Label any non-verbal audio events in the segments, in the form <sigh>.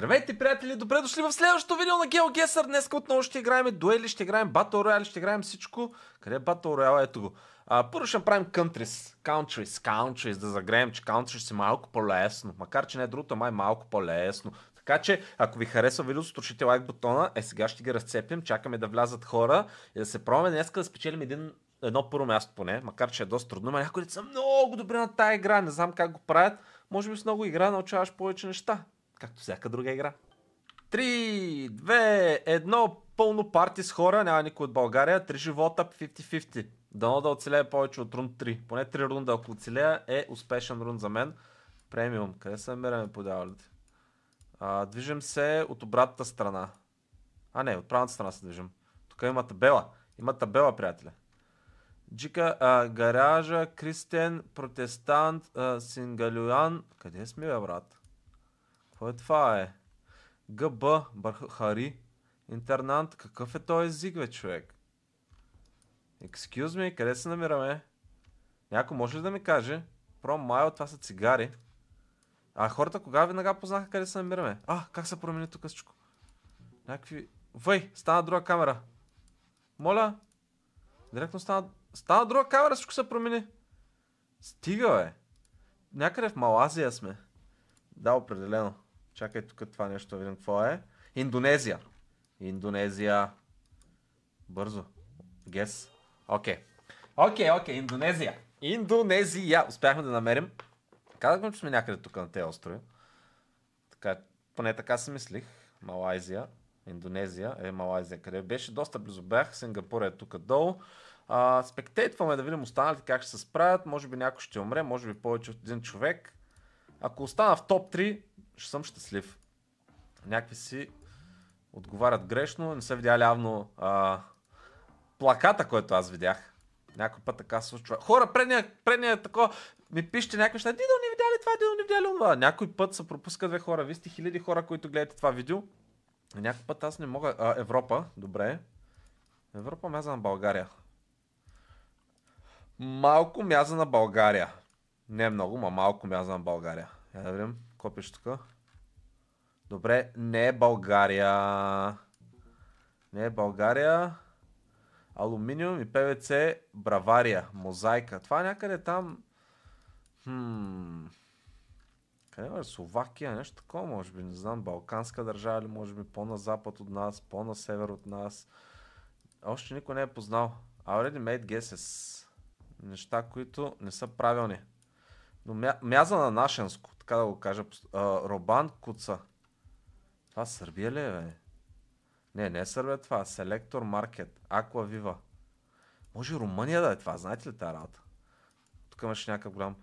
Здравейте, приятели! Добре дошли в следващото видео на GeoGuessr. Днес отново ще играем дуели, ще играем Battle Royale, ще играем всичко. Къде е Battle Royale? Ето го. А, първо ще направим Countries. Countries, Countries, да загреем, че Countries е малко по-лесно. Макар, че не е другото, май е малко по-лесно. Така че, ако ви харесва видео, струшите лайк бутона. Е, сега ще ги разцепим, чакаме да влязат хора и да се пробваме днес да спечелим един едно първо място поне, макар че е доста трудно, но някои са много добри на тази игра, не знам как го правят. Може би с много игра научаваш повече неща както всяка друга игра. 3, 2, 1, пълно парти с хора, няма никой от България, 3 живота, 50-50. Дано да оцелее повече от рун 3. Поне 3 рунда, ако оцелея, е успешен рун за мен. Премиум, къде се намираме по дяволите? движим се от обратната страна. А не, от правната страна се движим. Тук има табела. Има табела, приятели. Джика, а, гаража, Кристен, протестант, а, Сингалюан. Къде е сме, бе, брат? Кой е това е? ГБ Бархари. Интернант. Какъв е този език, бе, човек? Excuse me, къде се намираме? Някой може ли да ми каже? Про майо това са цигари. А хората кога веднага познаха къде се намираме? А, как се промени тук късчко? Някакви... Въй, стана друга камера. Моля. Директно стана... Стана друга камера, всичко се промени. Стига, бе. Някъде в Малазия сме. Да, определено. Чакай тук това нещо, видим какво е. Индонезия. Индонезия. Бързо. Гес. Окей. Окей, окей, Индонезия. Индонезия. Успяхме да намерим. Казахме, че сме някъде тук на тези острови. Така, поне така си мислих. Малайзия. Индонезия е Малайзия, къде беше. Доста близо бях. Сингапур е тук долу. А, спектейтваме да видим останалите как ще се справят. Може би някой ще умре, може би повече от един човек. Ако остана в топ 3, ще съм щастлив. Някакви си отговарят грешно, не са видяли явно а, плаката, който аз видях. Някой път така се случва. Хора, предния, предния тако, ми пишете някакви неща, Дидо не видяли това, Дидо не видяли това. Някой път се пропуска две хора, вие сте хиляди хора, които гледате това видео. Някой път аз не мога. А, Европа, добре. Европа мяза на България. Малко мяза на България. Не много, ма малко мяза на България. Я да видим копиш тук. Добре, не е България. Не е България. Алуминиум и ПВЦ Бравария. Мозайка. Това е някъде там... Хм... Къде е? Словакия, нещо такова, може би. Не знам, Балканска държава или може би по-на-запад от нас, по-на-север от нас. Още никой не е познал. Already made guesses. Неща, които не са правилни. Но мя, мяза на Нашенско, така да го кажа. А, Робан Куца. Това Сърбия ли е, бе? Не, не е Сърбия това. Селектор Маркет. Аква Вива. Може Румъния да е това, знаете ли тази работа? Тук имаш някакъв голям...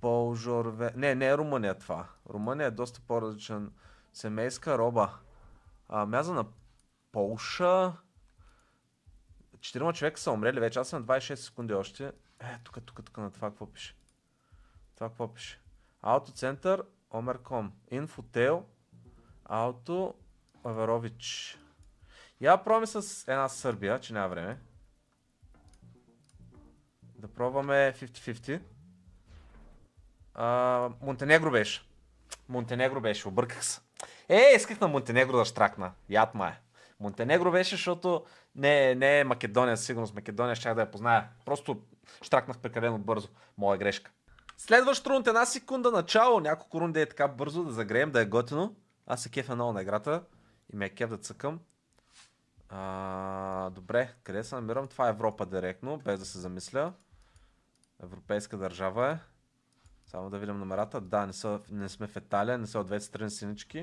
Полжорве... Не, не е Румъния това. Румъния е доста по-различен. Семейска роба. А, мяза на Полша. Четирима човека са умрели вече. Аз съм на 26 секунди още. Е, тук, тук, тук на това какво пише. Това какво пише? Автоцентър Омерком. Инфотел Ауто Аверович. Я пробваме с една Сърбия, че няма време. Да пробваме 50-50. Монтенегро беше. Монтенегро беше, обърках се. Е, исках на Монтенегро да штракна. Ятма е. Монтенегро беше, защото не, не е Македония, сигурно с Македония щях да я позная. Просто штракнах прекалено бързо. Моя грешка. Следващ рунд, една секунда начало, няколко рунди е така бързо да загреем, да е готино. Аз се кефя много на играта и ме е кеф да цъкам. А, добре, къде се намирам? Това е Европа директно, без да се замисля. Европейска държава е. Само да видим номерата. Да, не, са, не сме в Италия, не са от двете страни синички.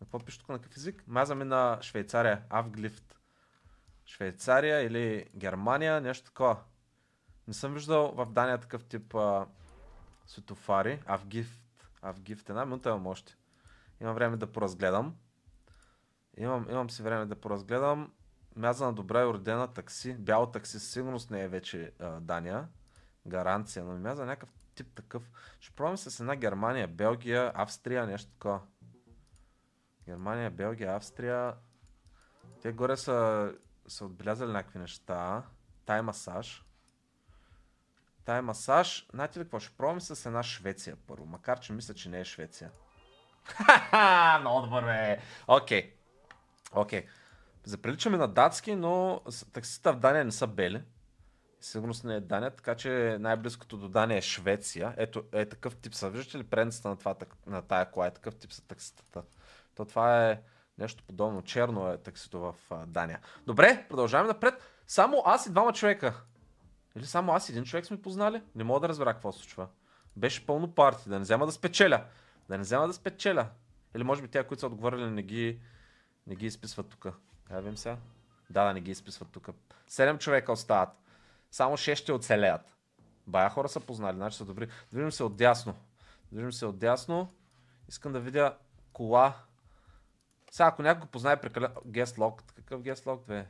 Но какво пише тук на какъв език? Мазаме на Швейцария, Авглифт. Швейцария или Германия, нещо такова. Не съм виждал в Дания такъв тип а, Светофари. Авгифт. Авгифт. Една минута имам още. Имам време да поразгледам. Имам, имам си време да поразгледам. Мяза на добра и уредена такси. Бяло такси със сигурност не е вече а, Дания. Гаранция, но мяза някакъв тип такъв. Ще пробвам с една Германия, Белгия, Австрия, нещо такова. Германия, Белгия, Австрия. Те горе са, са отбелязали някакви неща. Тай масаж. Тая масаж. Знаете ли какво? Ще пробваме с една Швеция първо. Макар, че мисля, че не е Швеция. Ха-ха! <laughs> Много добър, бе! Окей. Окей. Заприличаме на датски, но таксита в Дания не са бели. Сигурност не е Дания, така че най-близкото до Дания е Швеция. Ето е такъв тип са. Виждате ли пренцата на, това, на тая кола? Е такъв тип са такситата. То това е нещо подобно. Черно е таксито в Дания. Добре, продължаваме напред. Само аз и двама човека. Или нали, само аз един човек сме познали? Не мога да разбера какво се случва. Беше пълно парти, да не взема да спечеля. Да не взема да спечеля. Или може би тя, които са отговорили, не ги, не ги изписват тук. Я видим сега. Да, да не ги изписват тук. Седем човека остават. Само 6 ще оцелеят. Бая хора са познали, значи са добри. Движим се отдясно. Движим се отдясно. Искам да видя кола. Сега, ако някой познае прекалено... Guest locked. Какъв guest locked, бе?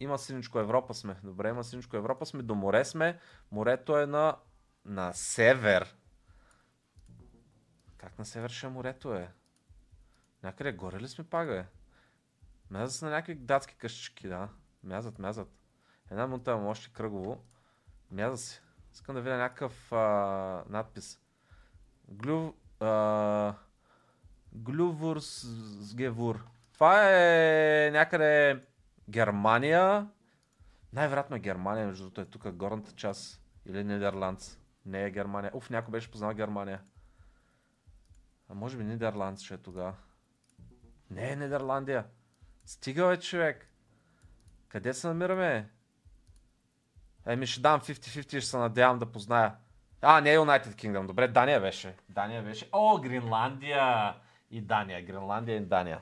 има синичко Европа сме. Добре, има синичко Европа сме. До море сме. Морето е на, на север. Как на север ще е морето е? Някъде горе ли сме пак, бе? Мязат са на някакви датски къщички, да. Мязат, мязат. Една мута му още кръгово. Мяза си. Искам да видя някакъв а, надпис. Глю... А, Глювурсгевур. Това е някъде Германия. Най-вероятно е Германия, между другото е тук горната част. Или Нидерландс. Не е Германия. Уф, някой беше познал Германия. А може би Нидерландс ще е тогава. Не е Нидерландия. Стига е човек. Къде се намираме? Еми ще дам 50-50 и ще се надявам да позная. А, не е United Kingdom. Добре, Дания беше. Дания беше. О, Гренландия и Дания. Гренландия и Дания.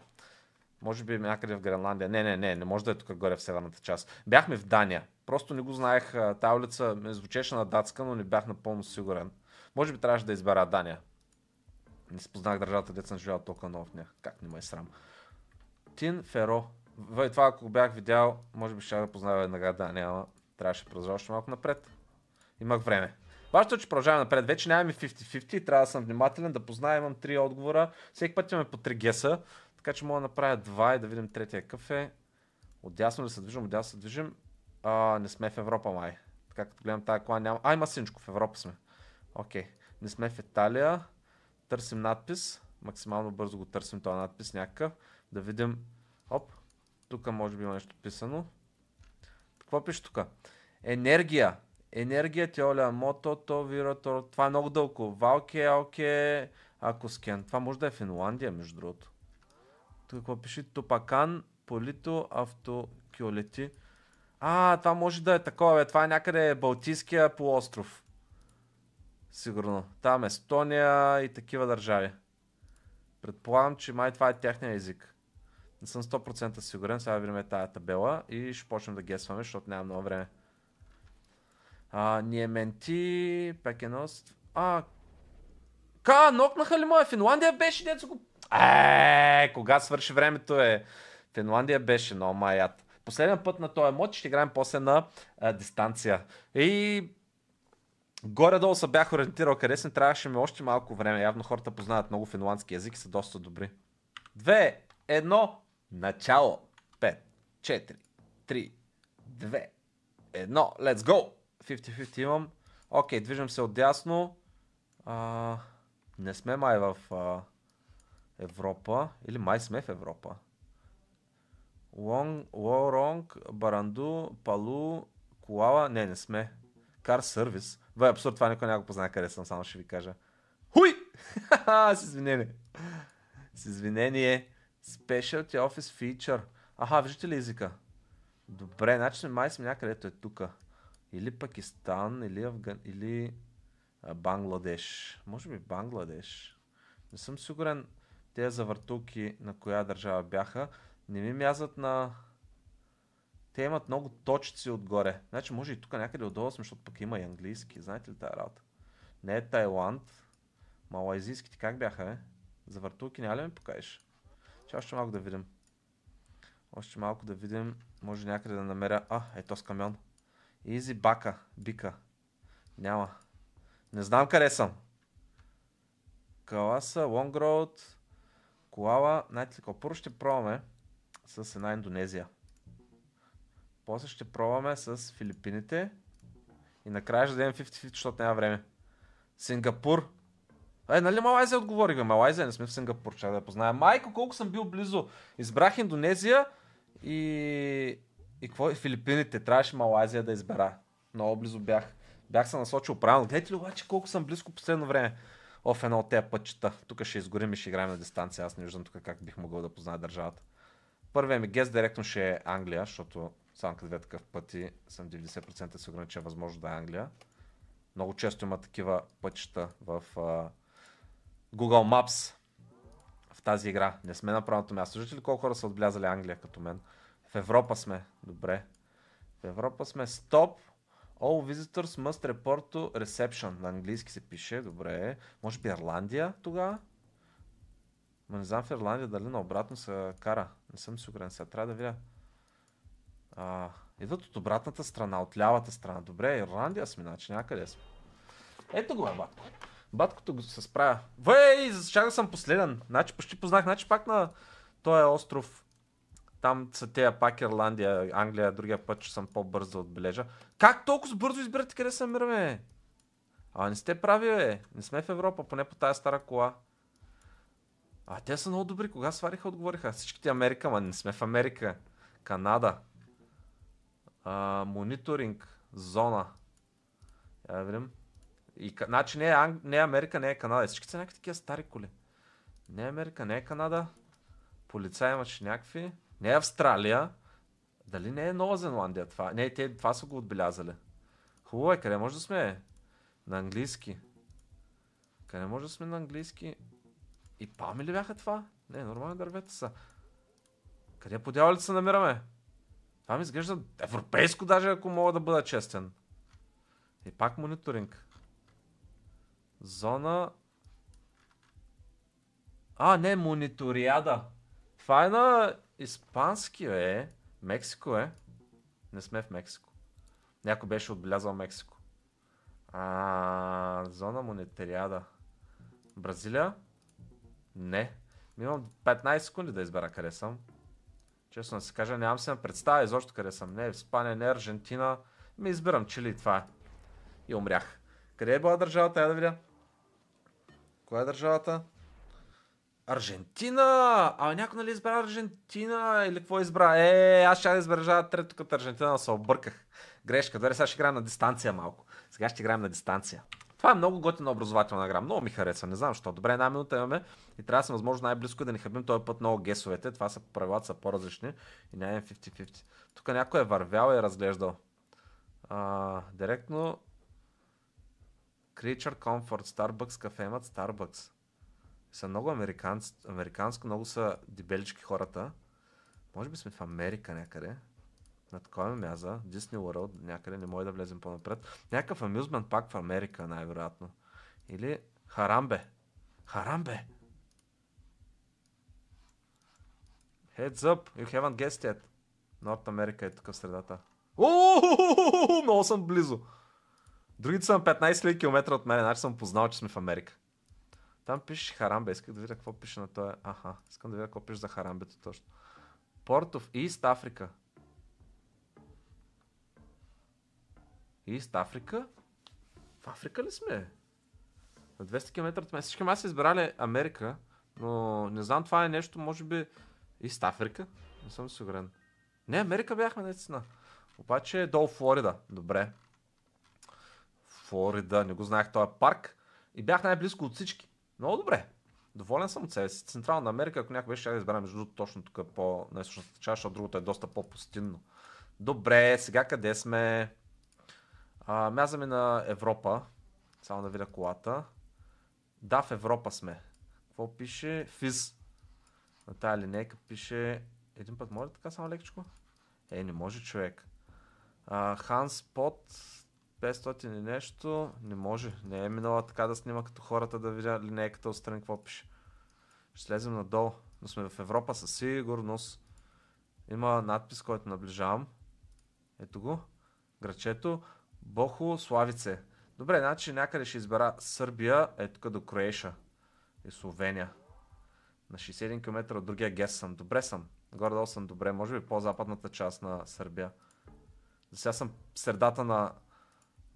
Може би някъде в Гренландия. Не, не, не, не може да е тук горе в северната част. Бяхме в Дания. Просто не го знаех. Та улица ме звучеше на датска, но не бях напълно сигурен. Може би трябваше да избера Дания. Не спознах държавата, деца съм живял толкова много в нея. Как не ме е срам. Тин Феро. Въй, това ако го бях видял, може би ще да познава веднага Дания, ама трябваше да прозра още малко напред. Имах време. Важното е, че продължаваме напред. Вече нямаме 50-50 и трябва да съм внимателен да позная. Имам три отговора. Всеки път имаме по 3 геса. Така че мога да направя два и да видим третия кафе. Отдясно ли се движим, отдясно се движим. А, не сме в Европа май. Така като гледам тази кола няма. Ай, Масинчко, синчко, в Европа сме. Окей. Не сме в Италия. Търсим надпис. Максимално бързо го търсим този надпис някакъв. Да видим. Оп. Тук може би има нещо писано. Какво пише тук? Енергия. Енергия, теоля, мото, то, виро, то. Това е много дълго. Валке, алке, ако скен. Това може да е Финландия, между другото. Тук какво пише? Топакан, полито, Кюлети. А, това може да е такова, бе. Това е някъде Балтийския полуостров. Сигурно. Там е Естония и такива държави. Предполагам, че май това е тяхния език. Не съм 100% сигурен. Сега видим тая табела и ще почнем да гесваме, защото няма много време. А, менти, Пекеност. А, Ка, нокнаха ли моя, Финландия беше, дето го е, кога свърши времето е? Финландия беше много маят. Последен път на този мод ще играем после на а, дистанция. И горе-долу се бях ориентирал къде съм, трябваше ми още малко време. Явно хората познават много финландски язик и са доста добри. Две, едно, начало. Пет, четири, три, две, едно, let's go! 50-50 имам. Окей, okay, движим се отдясно. А, не сме май в... А... Европа, или май сме в Европа. Лонг, Лоронг, Баранду, Палу, Куала, не, не сме. Кар сервис. Бе, абсурд, това никой няма го познае къде съм, само ще ви кажа. Хуй! <laughs> с извинение. С извинение. Specialty Office Feature. Аха, виждате ли езика? Добре, значи май сме някъдето е тука. Или Пакистан, или Афган... или Бангладеш. Може би Бангладеш. Не съм сигурен те завъртулки на коя държава бяха, не ми мязат на... Те имат много точици отгоре. Значи може и тук някъде отдолу сме, защото пък има и английски. Знаете ли тази работа? Не е Тайланд. Малайзийските как бяха, е? Завъртулки няма ли ми покажеш? Ще още малко да видим. Още малко да видим. Може някъде да намеря... А, ето с камион. Изи бака, бика. Няма. Не знам къде съм. Каласа, Лонгроуд колала, знаете ли Първо ще пробваме с една Индонезия. После ще пробваме с Филипините. И накрая ще дадем 50-50, защото няма време. Сингапур. Е, нали Малайзия отговорихме? Малайзия не сме в Сингапур, че да я познаем. Майко, колко съм бил близо. Избрах Индонезия и... И какво е Филипините? Трябваше Малайзия да избера. Много близо бях. Бях се насочил правилно. Гледайте ли обаче колко съм близко последно време оф едно от тези пътчета. Тук ще изгорим и ще играем на дистанция. Аз не виждам тук как бих могъл да позная държавата. Първият ми гест директно ще е Англия, защото само къде такъв пъти съм 90% сигурен, че е възможно да е Англия. Много често има такива пътчета в uh, Google Maps в тази игра. Не сме на правилното място. Виждате ли колко хора са отблязали Англия като мен? В Европа сме. Добре. В Европа сме. Стоп. All visitors must report to reception. На английски се пише, добре. Може би Ирландия тогава? Ма не знам в Ирландия дали наобратно се кара. Не съм сигурен, сега трябва да видя. А, идват от обратната страна, от лявата страна. Добре, Ирландия сме, значи някъде сме. Ето го е, батко. Баткото го се справя. Вей, зачага съм последен. Значи почти познах, значи пак на този остров там са тея пак Ирландия, Англия, другия път че съм по-бърз да отбележа. Как толкова бързо избирате къде се намираме? А не сте прави, бе. Не сме в Европа, поне по тази стара кола. А те са много добри. Кога свариха, отговориха. Всичките Америка, ма не сме в Америка. Канада. А, мониторинг. Зона. Я да видим. И, значи не е, Анг... не е Америка, не е Канада. Е, всички са някакви такива стари коли. Не е Америка, не е Канада. Полицаи имаше някакви. Не е Австралия. Дали не е Нова Зеландия това? Не, те това са го отбелязали. Хубаво е, къде може да сме? На английски. Къде може да сме на английски? И пами ли бяха това? Не, нормални дървета са. Къде по дяволите се намираме? Това ми изглежда европейско даже, ако мога да бъда честен. И пак мониторинг. Зона... А, не, мониториада. Това е на Испанския е. Мексико е. Не сме в Мексико. Някой беше отбелязал Мексико. А, зона му не Бразилия? Не. Имам 15 секунди да избера къде съм. Честно да се кажа, нямам се на представа изобщо къде съм. Не, Испания, не, Аржентина. Ми избирам Чили ли това е. И умрях. Къде е била държавата? Я да видя. Коя е държавата? Аржентина! А някой нали избра Аржентина или какво избра? Е, аз ще да трето като Аржентина, се обърках. Грешка. Добре, сега ще играем на дистанция малко. Сега ще играем на дистанция. Това е много готина образователна игра. Много ми харесва. Не знам защо. Добре, една минута имаме и трябва да съм възможно най-близко да не хабим този път много гесовете. Това са правилата са по-различни и не 50-50. Е Тук някой е вървял и е разглеждал. А, директно Creature Comfort, Starbucks кафе имат Starbucks са много американц, американско, много са дебелички хората. Може би сме в Америка някъде. На такова мяза, Disney World, някъде не може да влезем по-напред. Някакъв амюзмент пак в Америка, най-вероятно. Или Харамбе. Харамбе! Heads up, you haven't guessed yet. Норт Америка е тук в средата. Много съм близо. Другите са на 15 км от мен, значи съм познал, че сме в Америка. Там пише Харамбе. Исках да видя какво пише на това. Аха, искам да видя какво пише за Харамбето точно. Port of East Africa. East Africa? В Африка ли сме? На 200 км от мен. Всички ма са избрали Америка, но не знам, това е нещо, може би Ист Африка? Не съм сигурен. Не, Америка бяхме наистина. Обаче е долу Флорида. Добре. Флорида, не го знаех този парк. И бях най-близко от всички. Много добре. Доволен съм от себе си. Централна Америка, ако някой беше, ще избера между другото точно тук е по на източната част, защото другото е доста по-пустинно. Добре, сега къде сме? А, мязаме на Европа. Само да видя колата. Да, в Европа сме. Какво пише? Физ. На тая линейка пише... Един път може така само лекичко? Е, не може човек. Ханс Пот, 500 и нещо, не може. Не е минала така да снима като хората да видя линейката отстрани какво пише. Ще слезем надолу, но сме в Европа със сигурност. Има надпис, който наближавам. Ето го. Грачето. Бохо Славице. Добре, значи някъде ще избера Сърбия, е тук до Кроеша и Словения. На 61 км от другия гест съм. Добре съм. Горе-долу съм добре. Може би по-западната част на Сърбия. За сега съм в средата на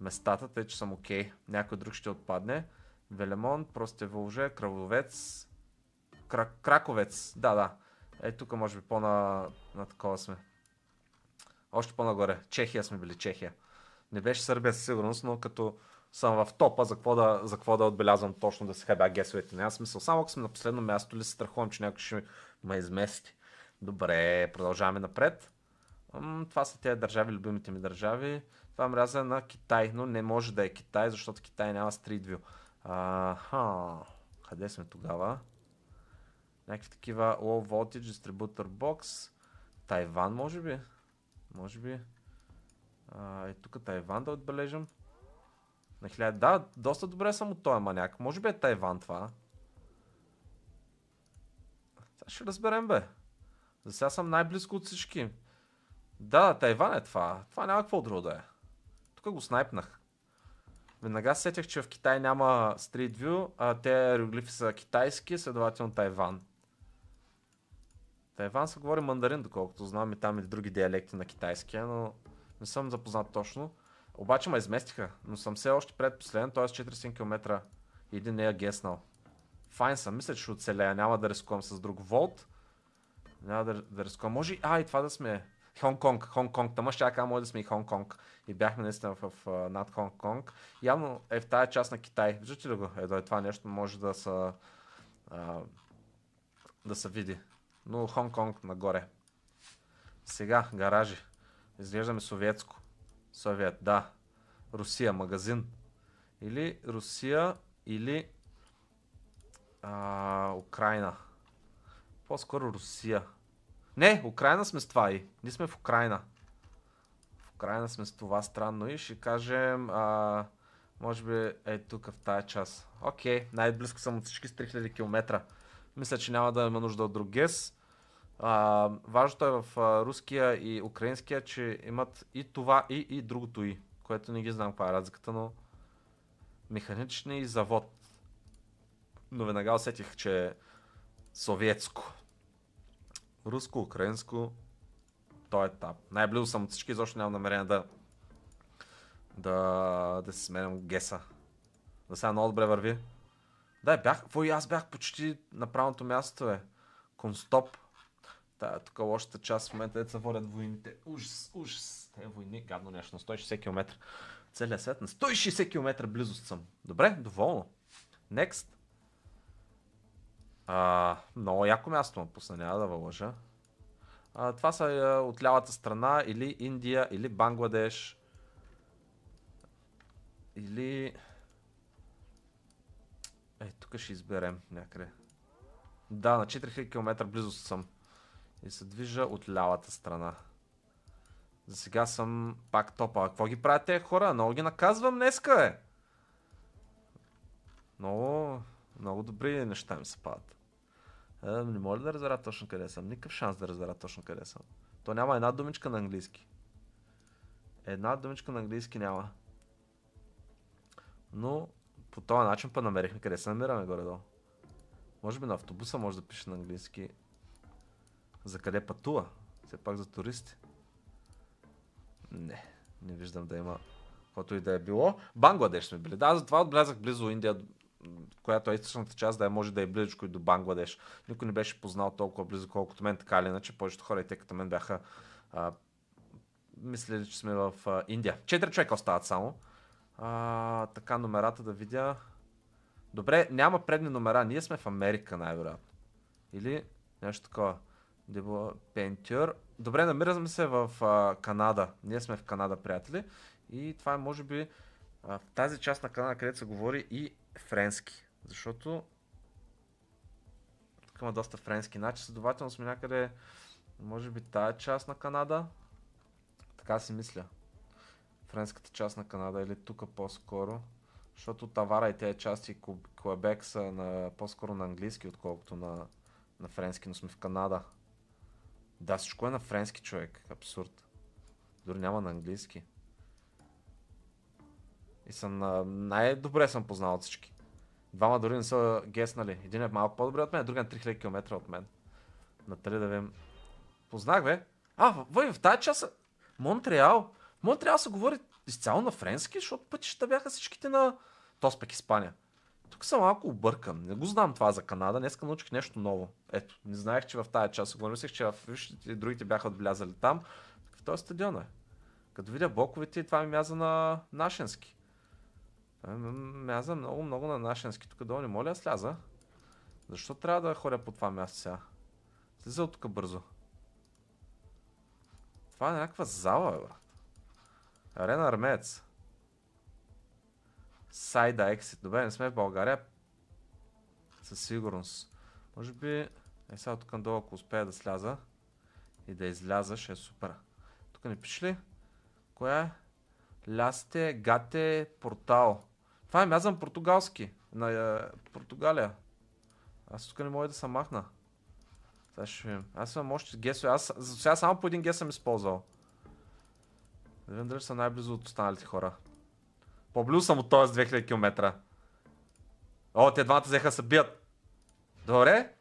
местата, тъй че съм окей. Okay. Някой друг ще отпадне. Велемон, просто Простеволже, кръвовец. Кра- Краковец, да, да. Е, тук може би по-на на такова сме. Още по-нагоре. Чехия сме били, Чехия. Не беше Сърбия със сигурност, но като съм в топа, за какво да, за какво да отбелязвам точно да се хабя гесовете. Няма смисъл. Само ако съм на последно място ли се страхувам, че някой ще ме измести. Добре, продължаваме напред. М, това са тези държави, любимите ми държави. Това мразя на Китай, но не може да е Китай, защото Китай няма Street View. Аха, къде сме тогава? Някакви такива low voltage distributor box. Тайван може би? Може би. А, е тук Тайван да отбележим. На 1000. Да, доста добре съм от този маняк. Може би е Тайван това. Това ще разберем бе. За сега съм най-близко от всички. Да, Тайван е това. Това няма какво друго да е. Тук го снайпнах. Веднага сетях, че в Китай няма Street View, а те иероглифи са китайски, следователно Тайван. Тайван се говори мандарин, доколкото знам и там и други диалекти на китайския, но не съм запознат точно. Обаче ме изместиха, но съм все още предпоследен, т.е. 400 км. Един не е геснал. Файн съм, мисля, че ще оцелея, няма да рискувам с друг волт. Няма да, да рискувам. Може и... А, и това да сме Хонг-Конг, Хонг-Конг, тама ще кажа, може да сме и Хонг-Конг. И бяхме наистина в, в над Хонг-Конг. Явно е в тази част на Китай. Виждате ли го? Ето е това нещо може да са да се види. Но Хонг-Конг нагоре. Сега, гаражи. Изглеждаме съветско. Съвет, да. Русия, магазин. Или Русия, или а, Украина. По-скоро Русия. Не, Украина сме с това и. Ние сме в Украина. В Украина сме с това странно и ще кажем... А, може би е тук в тая част. Окей, най-близко съм от всички с 3000 км. Мисля, че няма да има нужда от друг гес. А, важното е в а, руския и украинския, че имат и това и, и другото и, което не ги знам каква е разликата, но механични завод. Но веднага усетих, че е Советско руско-украинско е етап. Най-близо съм от всички, защото нямам намерение да да, да се сменям геса. Да сега много добре върви. Да, бях, какво и аз бях почти на правилното място, е. Констоп. Та, тук лошата част в момента, деца се водят войните. Ужас, ужас. Те войни, гадно нещо, на 160 км. Целият свят на 160 км близост съм. Добре, доволно. Next. А, много яко място му пусна, няма да вължа. А, това са а, е, от лявата страна или Индия, или Бангладеш. Или... Е, тук ще изберем някъде. Да, на 4000 км близо съм. И се движа от лявата страна. За сега съм пак топа. А какво ги правят те хора? Много ги наказвам днеска, е! Много, много добри неща ми се падат. А, е, не мога ли да разбера точно къде съм? Никакъв шанс да разбера точно къде съм. То няма една думичка на английски. Една думичка на английски няма. Но по този начин па намерихме къде се намираме горе-долу. Може би на автобуса може да пише на английски за къде пътува. Все пак за туристи. Не, не виждам да има каквото и да е било. Бангладеш сме били. Да, затова отблязах близо Индия която е източната част, да е може да е близко и до Бангладеш. Никой не беше познал толкова близо, колкото мен, така или иначе. Повечето хора и те като мен бяха а, мислили, че сме в а, Индия. Четири човека остават само. А, така, номерата да видя. Добре, няма предни номера. Ние сме в Америка, най-вероятно. Или нещо такова. Дебо Пентюр. Добре, намираме се в а, Канада. Ние сме в Канада, приятели. И това е, може би, в тази част на канала, където се говори и френски. Защото тук има доста френски начин, следователно сме някъде, може би тая част на Канада. Така си мисля. Френската част на Канада или тук по-скоро. Защото Тавара и тези части Квебек са на, по-скоро на английски, отколкото на, на френски, но сме в Канада. Да, всичко е на френски човек. Абсурд. Дори няма на английски. И съм най-добре съм познал от всички. Двама дори не са геснали. Един е малко по-добре от мен, друг е 3000 км от мен. На три да видим. Познах, бе. А, въй, в тази част... Монтреал. Монтреал се говори изцяло на френски, защото пътищата бяха всичките на... Тос пък Испания. Тук съм малко объркан. Не го знам това за Канада. Днеска научих нещо ново. Ето, не знаех, че в тази част Го говори. че в вижте, другите бяха отбелязали там. В този стадион е. Като видя боковете, това ми мяза на нашенски. Мяза ами, много, много на нашенски. Тук долу не моля, сляза. Защо трябва да ходя по това място сега? Слиза от тук бързо. Това е някаква зала, бе, брат. Арена Армеец. Сайда Ексит. Добре, не сме в България. Със сигурност. Може би... Е, сега тук надолу, ако успея да сляза и да изляза, ще е супер. Тук не пише ли? Коя е? Лясте, гате, портал. Това е мязан ами португалски. На е, Португалия. Аз тук не мога да се махна. Сега ще видим. Аз съм още гесо, Аз за сега само по един гес съм използвал. Да видим дали са най-близо от останалите хора. По-близо съм от този с 2000 км. О, те двамата взеха се бият. Добре.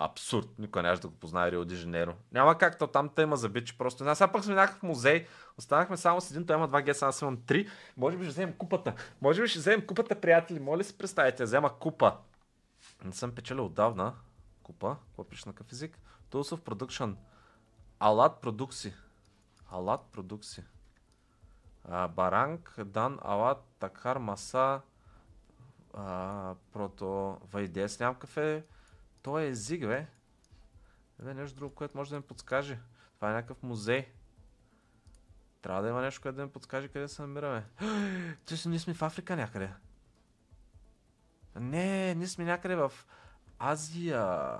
Абсурд. Никой нямаше да го познае Рио де Няма как, то там те има забит, просто Сега пък сме някакъв музей. Останахме само с един, той има два геса, аз имам три, Може би ще вземем купата. Може би ще вземем купата, приятели. Моля си представите, взема купа. Не съм печелил отдавна. Купа. Какво пише на какъв език? Tools of Production. Алат продукси. Алат продукси. Баранг, Дан, Алат, Такар, Маса, Прото, Вайдес, нямам кафе. Той е език, бе. Бе, нещо друго, което може да ми подскаже. Това е някакъв музей. Трябва да има нещо, което да ми подскаже къде се намираме. Те <gasps> си, ние сме в Африка някъде. Не, ние сме някъде в Азия.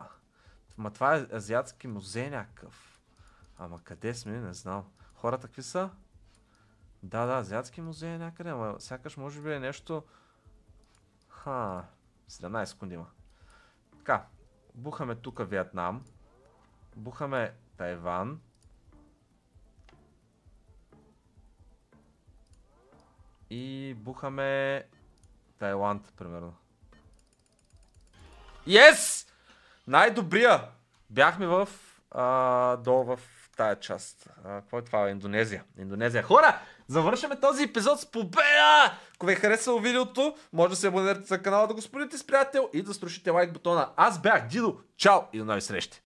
Ма това е азиатски музей някакъв. Ама къде сме, не знам. Хората какви са? Да, да, азиатски музей е някъде, ама сякаш може би е нещо... Ха, 17 секунди има. Така, Бухаме тук Виетнам. Бухаме Тайван. И бухаме Тайланд, примерно. Yes! Най-добрия! Бяхме в... А, долу в тая част. А, какво е това? Индонезия. Индонезия. Хора! Завършваме този епизод с победа! Ако ви е харесало видеото, може да се абонирате за канала, да го споделите с приятел и да струшите лайк бутона. Аз бях Дидо, чао и до нови срещи!